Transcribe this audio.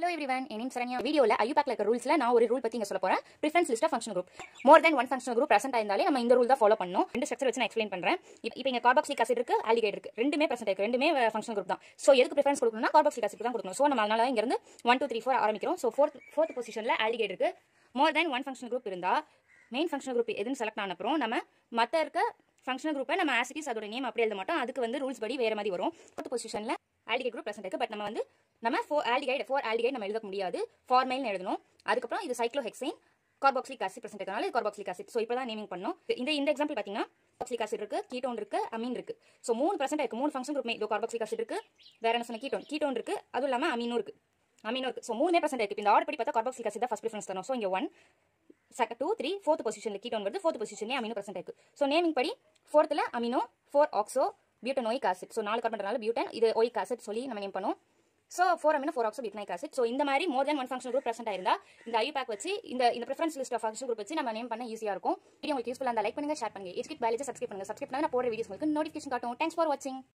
hello everyone எனிம் சரண்யா வீடியோவில் ஐயூபேக்கில் இருக்க ரூல்ஸில் நான் ஒரு ரூல் பற்றி இங்கே சொல்ல போகிறேன் preference list function group more than one function group present ஆயிருந்தாலே நம்ம இந்த ரூல் தான் ஃபாலோ பண்ணணும் ரெண்டு ஸ்ட்ரக்சர் வச்சு நான் எக்ஸ்பிளைன் பண்ணுறேன் இப்போ இங்கே கார்பாக்சிக் ஆசிட் இருக்கு ஆலிகேட் இருக்கு ரெண்டுமே பிரசென்ட் இருக்கு ரெண்டுமே ஃபங்க்ஷன் குரூப் தான் ஸோ எதுக்கு ப்ரிஃபரன்ஸ் கொடுக்கணும் கார்பாக்சிக் ஆசிட் தான் கொடுக்கணும் ஸோ நம்ம அதனால இங்கிருந்து ஒன் டூ த்ரீ ஃபோர் ஆரம்பிக்கிறோம் ஸோ ஃபோர்த் ஃபோர்த் பொசிஷனில் ஆலிகேட் இருக்கு more than one function group இருந்தால் மெயின் ஃபங்க்ஷன் குரூப் எதுன்னு செலக்ட் ஆனப்புறம் நம்ம மற்ற இருக்க ஃபங்க்ஷன் குரூப்பை நம்ம ஆசிட்டிஸ் அதோட நேம் அப்படி எழுத மாட்டோம் அதுக்கு வந்து ரூல்ஸ் படி வேறு மாதிரி வரும் ஃபோர்த் பொசிஷனில் ஆல்டிகை குரூப் ப்ரெசென்ட் இருக்குது பட் நம்ம வந்து நம்ம ஃபோர் ஆல்டிகைட் ஃபோர் ஆல்டிகைட் நம்ம எழுத முடியாது ஃபார்மைல்னு எழுதணும் அதுக்கப்புறம் இது சைக்ளோஹெக்சைன் கார்பாக்சிலிக் ஆசிட் ப்ரெசென்ட் இருக்கனால இது கார்பாக்சிலிக் ஆசிட் ஸோ இப்போ தான் நேமிங் பண்ணோம் இந்த இந்த எக்ஸாம்பிள் பார்த்தீங்கன்னா கார்பாக்சிலிக் ஆசிட் இருக்கு கீட்டோன் இருக்கு அமீன் இருக்கு ஸோ மூணு ப்ரெசென்ட் இருக்கு மூணு ஃபங்க்ஷன் குரூப் இதோ கார்பாக்சிலிக் ஆசிட் இருக்கு வேற என்ன சொன்ன கீட்டோன் கீட்டோன் இருக்கு அதுவும் இல்லாமல் அமீனும் இருக்கு அமீனும் இருக்கு ஸோ மூணு ப்ரெசென்ட் இருக்கு இந்த ஆர்டர் படி பார்த்தா கார்பாக்சிலிக் ஆசிட் தான் ஃபஸ்ட் ப்ரிஃபரன்ஸ் தரும் ஸோ இங்கே one second two three fourth position ketone வருது ஃபோர்த் பொசிஷன்லேயே அமீனோ ப்ரெசென்ட் இருக்கு ஸோ நேமிங் படி ஃபோர்த்தில் amino four oxo butane butanoic acid so நாலு கார்பன்றனால பியூட்டன் இது ஒயிக் ஆசிட் சொல்லி நம்ம நேம் பண்ணுவோம் so four amino four oxo butanoic acid so இந்த மாதிரி more than one function group present ஆயிருந்தா இந்த ஐ பேக் வச்சு இந்த இந்த preference list of function group வச்சு நம்ம நேம் பண்ண ஈஸியாக இருக்கும் வீடியோ உங்களுக்கு யூஸ்ஃபுல்லாக இருந்தால் லைக் பண்ணுங்க ஷேர் பண்ணுங்க எஜ்கிட் பேலஜி சப்ஸ்கிரைப் பண்ணுங்க சப்ஸ்கிரைப் பண்ணால் நான் போடுற வீடியோஸ் உங்களுக்கு நோட்டிஃபிகேஷன் காட்டும் தேங்க்ஸ் ஃபார் வாட்சிங்